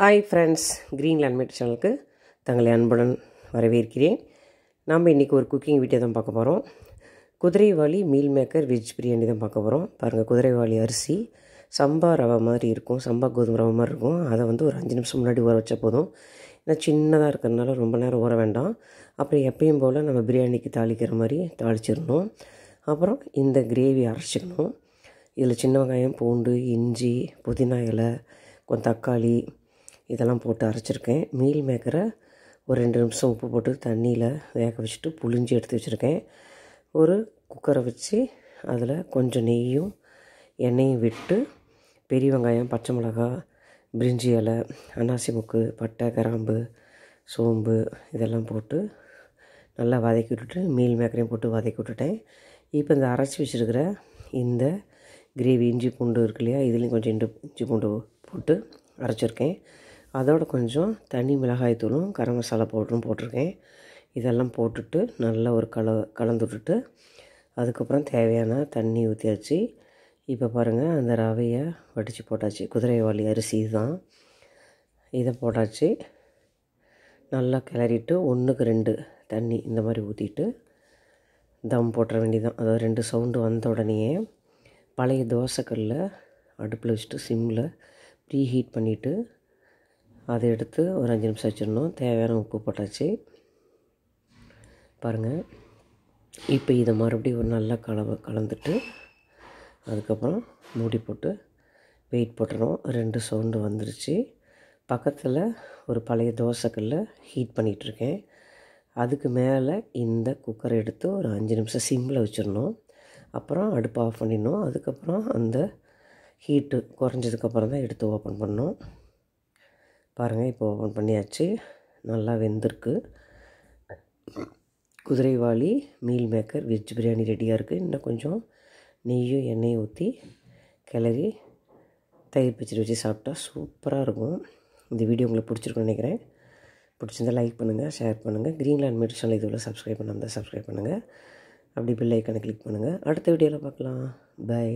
hi friends land meet சேனலுக்கு தங்களை அன்புடன் வரவேற்கிறேன் நாம் இன்றைக்கி ஒரு குக்கிங் வீட்டை தான் பார்க்க போகிறோம் குதிரைவாளி மீல் மேக்கர் வெஜ் பிரியாணி தான் பார்க்க போகிறோம் பாருங்கள் குதிரைவாளி அரிசி சம்பா ரவை மாதிரி இருக்கும் சம்பா கோதுமை ரவை மாதிரி இருக்கும் அதை வந்து ஒரு அஞ்சு நிமிஷம் முன்னாடி ஊற வச்ச போதும் ஏன்னா சின்னதாக இருக்கிறதுனால ரொம்ப நேரம் ஊற வேண்டாம் அப்புறம் எப்பயும் போல் நம்ம பிரியாணிக்கு தாளிக்கிற மாதிரி தாளிச்சிடணும் அப்புறம் இந்த கிரேவி அரைச்சிக்கணும் இதில் சின்ன வெங்காயம் பூண்டு இஞ்சி புதினா இலை கொஞ்சம் தக்காளி இதெல்லாம் போட்டு அரைச்சிருக்கேன் மீல் மேக்கரை ஒரு ரெண்டு நிமிஷம் உப்பு போட்டு தண்ணியில் வேக வச்சுட்டு புழிஞ்சு எடுத்து வச்சுருக்கேன் ஒரு குக்கரை வச்சு அதில் கொஞ்சம் நெய்யும் எண்ணெயும் விட்டு பெரிய வெங்காயம் பச்சை மிளகா பிரிஞ்சி இலை அன்னாசி முக்கு பட்டை கிராம்பு சோம்பு இதெல்லாம் போட்டு நல்லா வதக்கி விட்டுட்டு மீல் மேக்கரையும் போட்டு வதக்கி விட்டுட்டேன் இப்போ இந்த அரைச்சி வச்சுருக்கிற இந்த கிரேவி இஞ்சி பூண்டு இருக்கு இல்லையா இதுலேயும் கொஞ்சம் இண்டு இஞ்சி பூண்டு போட்டு அரைச்சிருக்கேன் அதோட கொஞ்சம் தனி மிளகாய் தூளும் கரம் மசாலா பவுடரும் போட்டிருக்கேன் இதெல்லாம் போட்டுட்டு நல்லா ஒரு கல விட்டுட்டு அதுக்கப்புறம் தேவையான தண்ணி ஊற்றியாச்சு இப்போ பாருங்கள் அந்த ரவையை வடித்து போட்டாச்சு குதிரைவாளி அரிசி தான் இதை போட்டாச்சு நல்லா கிளறிட்டு ஒன்றுக்கு ரெண்டு தண்ணி இந்த மாதிரி ஊற்றிட்டு தம் போட்டுற வேண்டியதான் அதாவது ரெண்டு சவுண்டு வந்த உடனேயே பழைய தோசைக்கல்லில் அடுப்பில் வச்சுட்டு சிம்மில் ப்ரீ ஹீட் பண்ணிவிட்டு அதை எடுத்து ஒரு அஞ்சு நிமிஷம் வச்சிடணும் தேவையான உப்பு போட்டாச்சு பாருங்கள் இப்போ இதை மறுபடியும் ஒரு நல்லா கலவ கலந்துட்டு அதுக்கப்புறம் மூடி போட்டு வெயிட் போட்டுறோம் ரெண்டு சவுண்டு வந்துருச்சு பக்கத்தில் ஒரு பழைய தோசைக்கல்ல ஹீட் பண்ணிகிட்ருக்கேன் அதுக்கு மேலே இந்த குக்கரை எடுத்து ஒரு அஞ்சு நிமிஷம் சிம்மில் வச்சிடணும் அப்புறம் அடுப்பு ஆஃப் பண்ணிடணும் அதுக்கப்புறம் அந்த ஹீட்டு குறைஞ்சதுக்கப்புறம் தான் எடுத்து ஓப்பன் பண்ணணும் பாருங்கள் இப்போ ஓப்பன் பண்ணியாச்சு நல்லா வெந்திருக்கு குதிரைவாளி மீல் மேக்கர் வெஜ் பிரியாணி ரெடியாக இருக்குது இன்னும் கொஞ்சம் நெய்யும் எண்ணெயும் ஊற்றி கிளறி தயிர் பச்சடி வச்சு சாப்பிட்டா சூப்பராக இருக்கும் இந்த வீடியோ உங்களுக்கு பிடிச்சிருக்குன்னு நினைக்கிறேன் பிடிச்சிருந்தால் லைக் பண்ணுங்கள் ஷேர் பண்ணுங்கள் க்ரீன்லேண்ட் மீட் சேனல் இதுவில் சப்ஸ்கிரைப் பண்ணாமல் சப்ஸ்கிரைப் பண்ணுங்கள் அப்படி பில் ஐக்கனை கிளிக் பண்ணுங்கள் அடுத்த வீடியோவில் பார்க்கலாம் பாய்